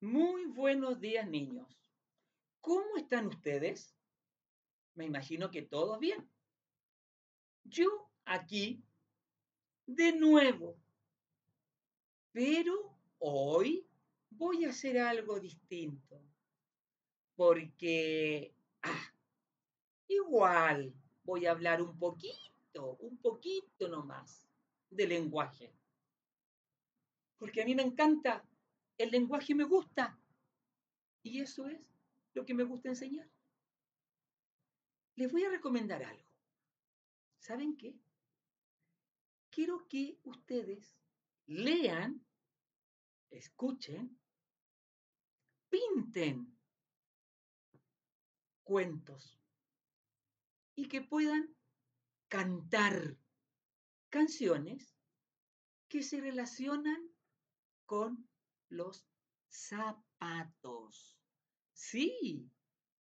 Muy buenos días niños. ¿Cómo están ustedes? Me imagino que todos bien. Yo aquí de nuevo. Pero hoy voy a hacer algo distinto. Porque, ah, igual voy a hablar un poquito, un poquito nomás de lenguaje. Porque a mí me encanta el lenguaje me gusta. Y eso es lo que me gusta enseñar. Les voy a recomendar algo. ¿Saben qué? Quiero que ustedes lean, escuchen, pinten cuentos y que puedan cantar canciones que se relacionan con los zapatos. Sí,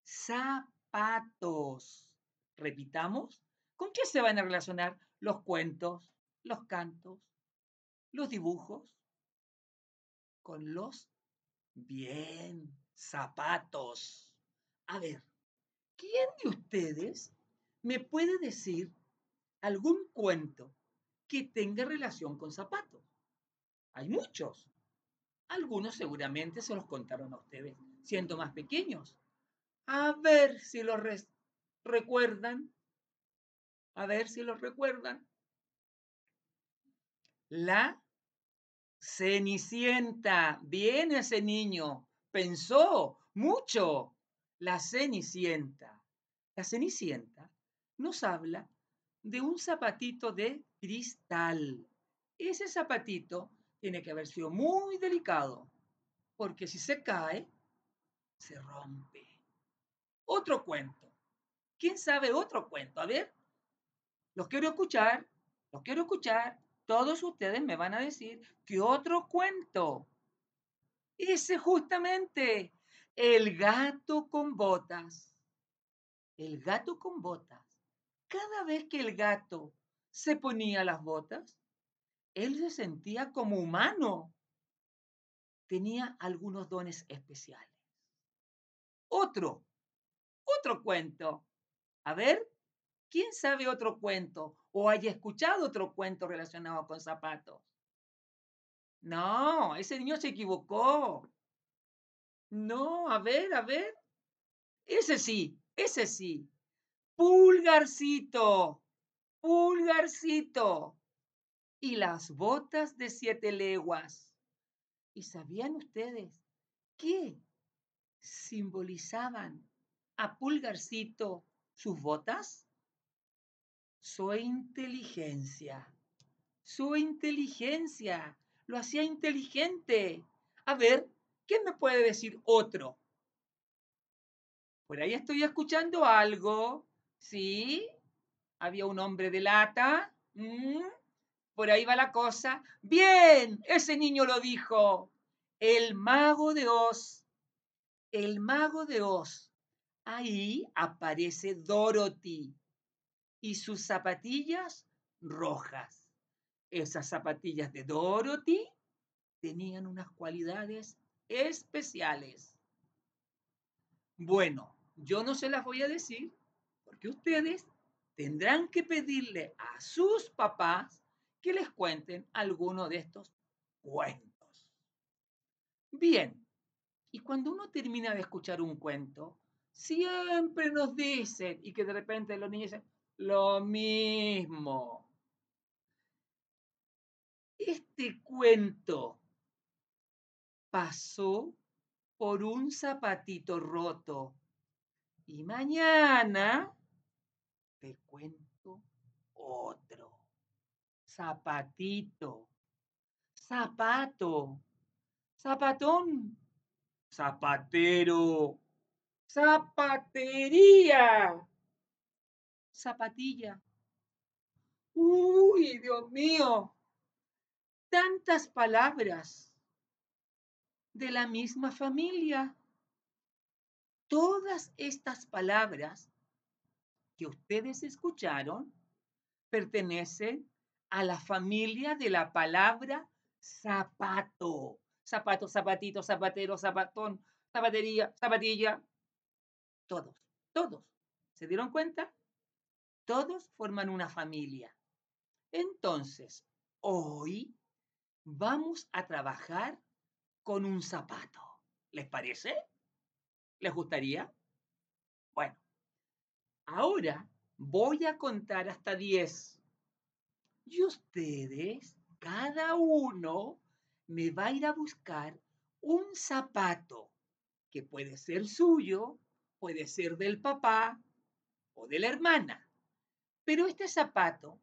zapatos. Repitamos, ¿con qué se van a relacionar los cuentos, los cantos, los dibujos? Con los bien zapatos. A ver, ¿quién de ustedes me puede decir algún cuento que tenga relación con zapatos? Hay muchos. Algunos seguramente se los contaron a ustedes, siendo más pequeños. A ver si los recuerdan. A ver si los recuerdan. La Cenicienta. viene, ese niño. Pensó mucho. La Cenicienta. La Cenicienta nos habla de un zapatito de cristal. Ese zapatito tiene que haber sido muy delicado, porque si se cae, se rompe. Otro cuento. ¿Quién sabe otro cuento? A ver, los quiero escuchar, los quiero escuchar. Todos ustedes me van a decir que otro cuento. Ese justamente, el gato con botas. El gato con botas. Cada vez que el gato se ponía las botas, él se sentía como humano. Tenía algunos dones especiales. Otro, otro cuento. A ver, ¿quién sabe otro cuento o haya escuchado otro cuento relacionado con zapatos? No, ese niño se equivocó. No, a ver, a ver. Ese sí, ese sí. Pulgarcito, pulgarcito y las botas de siete leguas. ¿Y sabían ustedes qué simbolizaban a Pulgarcito sus botas? Su inteligencia. Su inteligencia. Lo hacía inteligente. A ver, ¿quién me puede decir otro? Por ahí estoy escuchando algo. ¿Sí? Había un hombre de lata. Mm. Por ahí va la cosa. Bien, ese niño lo dijo. El mago de Oz. El mago de Oz. Ahí aparece Dorothy y sus zapatillas rojas. Esas zapatillas de Dorothy tenían unas cualidades especiales. Bueno, yo no se las voy a decir porque ustedes tendrán que pedirle a sus papás que les cuenten alguno de estos cuentos. Bien, y cuando uno termina de escuchar un cuento, siempre nos dicen, y que de repente los niños dicen, lo mismo. Este cuento pasó por un zapatito roto y mañana te cuento otro zapatito, zapato, zapatón, zapatero, zapatería, zapatilla. Uy, Dios mío, tantas palabras de la misma familia. Todas estas palabras que ustedes escucharon pertenecen a la familia de la palabra zapato. Zapato, zapatito, zapatero, zapatón, zapatería, zapatilla. Todos, todos. ¿Se dieron cuenta? Todos forman una familia. Entonces, hoy vamos a trabajar con un zapato. ¿Les parece? ¿Les gustaría? Bueno, ahora voy a contar hasta 10. Y ustedes, cada uno, me va a ir a buscar un zapato que puede ser suyo, puede ser del papá o de la hermana. Pero este zapato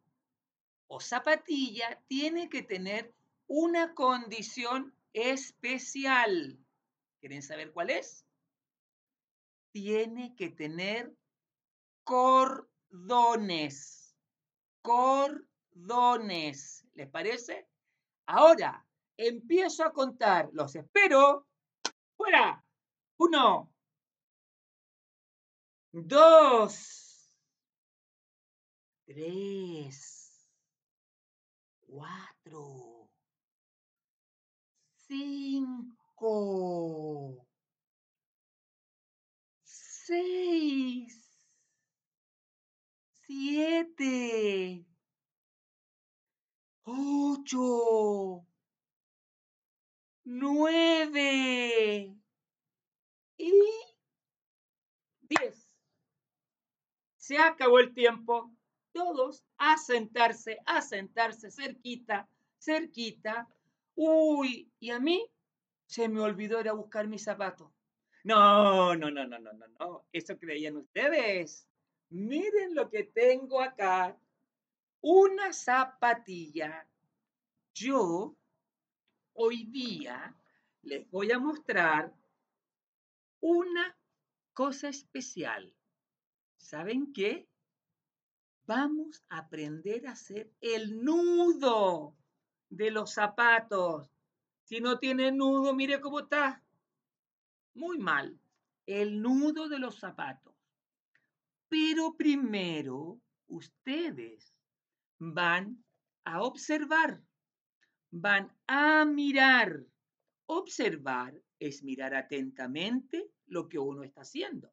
o zapatilla tiene que tener una condición especial. ¿Quieren saber cuál es? Tiene que tener cordones. Cordones dones. ¿Les parece? Ahora, empiezo a contar. Los espero. Fuera. Uno. Dos. Tres. Cuatro. Cinco. Seis. Siete ocho, nueve y diez. Se acabó el tiempo. Todos a sentarse, a sentarse cerquita, cerquita. Uy, y a mí se me olvidó ir a buscar mi zapato. No, no, no, no, no, no, no. Eso creían ustedes. Miren lo que tengo acá una zapatilla. Yo hoy día les voy a mostrar una cosa especial. ¿Saben qué? Vamos a aprender a hacer el nudo de los zapatos. Si no tiene nudo, mire cómo está. Muy mal. El nudo de los zapatos. Pero primero, ustedes van a observar, van a mirar. Observar es mirar atentamente lo que uno está haciendo.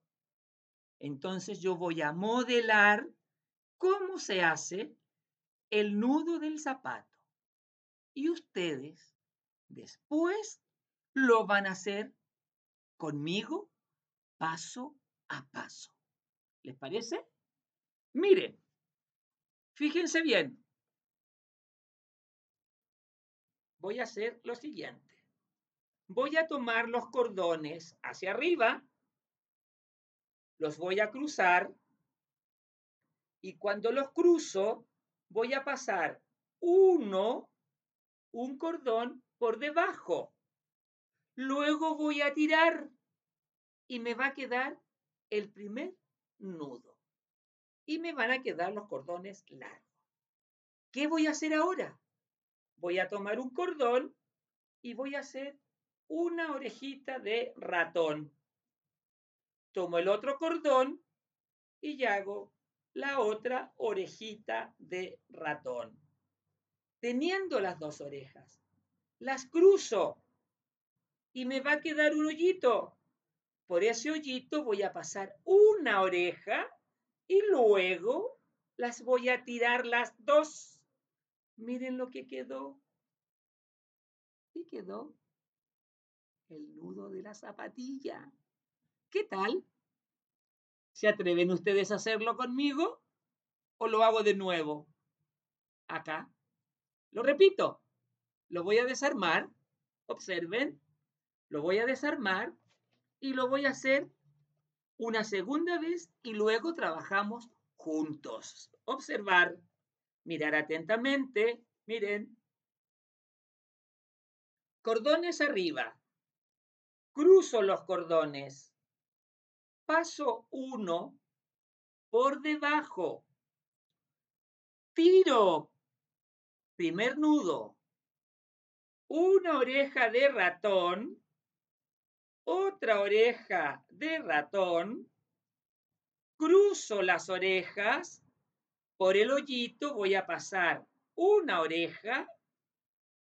Entonces yo voy a modelar cómo se hace el nudo del zapato. Y ustedes después lo van a hacer conmigo paso a paso. ¿Les parece? Miren. Fíjense bien. Voy a hacer lo siguiente. Voy a tomar los cordones hacia arriba, los voy a cruzar y cuando los cruzo voy a pasar uno, un cordón por debajo. Luego voy a tirar y me va a quedar el primer nudo y me van a quedar los cordones largos. ¿Qué voy a hacer ahora? Voy a tomar un cordón y voy a hacer una orejita de ratón. Tomo el otro cordón y hago la otra orejita de ratón. Teniendo las dos orejas, las cruzo y me va a quedar un hoyito. Por ese hoyito voy a pasar una oreja y luego las voy a tirar las dos. Miren lo que quedó. Y quedó el nudo de la zapatilla. ¿Qué tal? ¿Se atreven ustedes a hacerlo conmigo? ¿O lo hago de nuevo? Acá. Lo repito. Lo voy a desarmar. Observen. Lo voy a desarmar y lo voy a hacer una segunda vez y luego trabajamos juntos. Observar, mirar atentamente, miren. Cordones arriba. Cruzo los cordones. Paso uno por debajo. Tiro. Primer nudo. Una oreja de ratón otra oreja de ratón, cruzo las orejas, por el hoyito voy a pasar una oreja,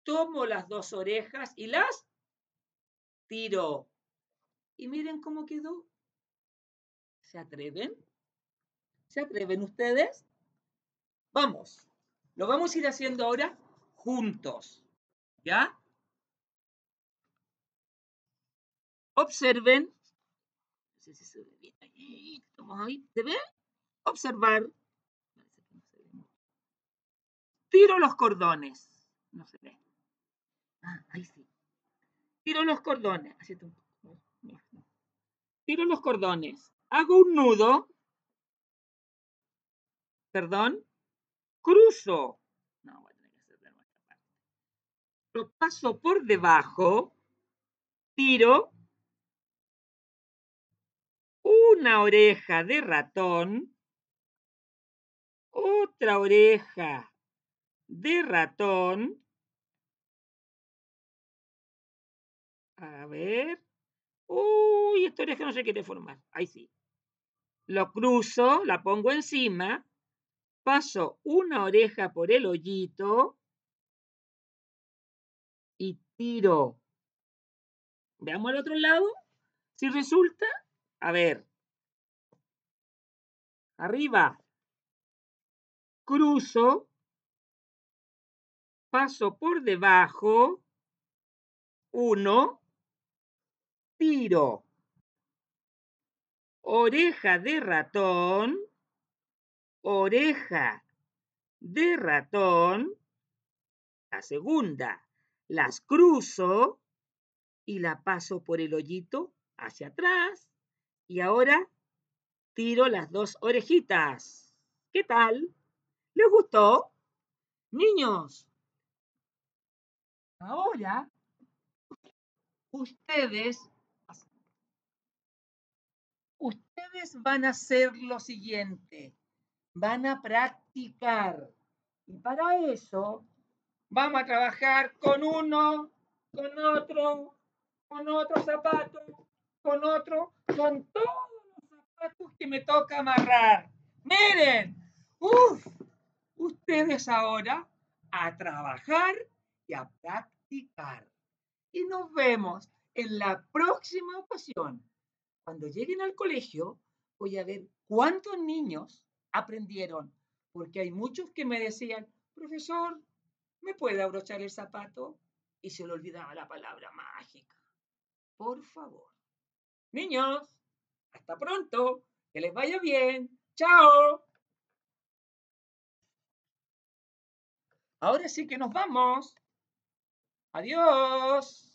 tomo las dos orejas y las tiro. Y miren cómo quedó. ¿Se atreven? ¿Se atreven ustedes? Vamos, lo vamos a ir haciendo ahora juntos. ¿Ya? Observen. No sé si se ve bien. Ahí, ahí. ¿Se ve? Observar. Tiro los cordones. No se ve. Ah, ahí sí. Tiro los cordones. Tiro los cordones. Hago un nudo. Perdón. Cruzo. No, voy a tener que hacer de nuestra parte. Lo paso por debajo. Tiro una oreja de ratón, otra oreja de ratón, a ver, uy, esta oreja no se quiere formar, ahí sí. Lo cruzo, la pongo encima, paso una oreja por el hoyito y tiro. Veamos al otro lado, si resulta, a ver. Arriba. Cruzo. Paso por debajo. Uno. Tiro. Oreja de ratón. Oreja de ratón. La segunda. Las cruzo y la paso por el hoyito hacia atrás. Y ahora tiro las dos orejitas. ¿Qué tal? ¿Les gustó? Niños, ahora ustedes, ustedes van a hacer lo siguiente. Van a practicar. Y para eso vamos a trabajar con uno, con otro, con otro zapato, con otro, con todos los zapatos que me toca amarrar. Miren, uff, ustedes ahora a trabajar y a practicar. Y nos vemos en la próxima ocasión. Cuando lleguen al colegio, voy a ver cuántos niños aprendieron, porque hay muchos que me decían, profesor, ¿me puede abrochar el zapato? Y se le olvidaba la palabra mágica. Por favor. Niños, hasta pronto. Que les vaya bien. Chao. Ahora sí que nos vamos. Adiós.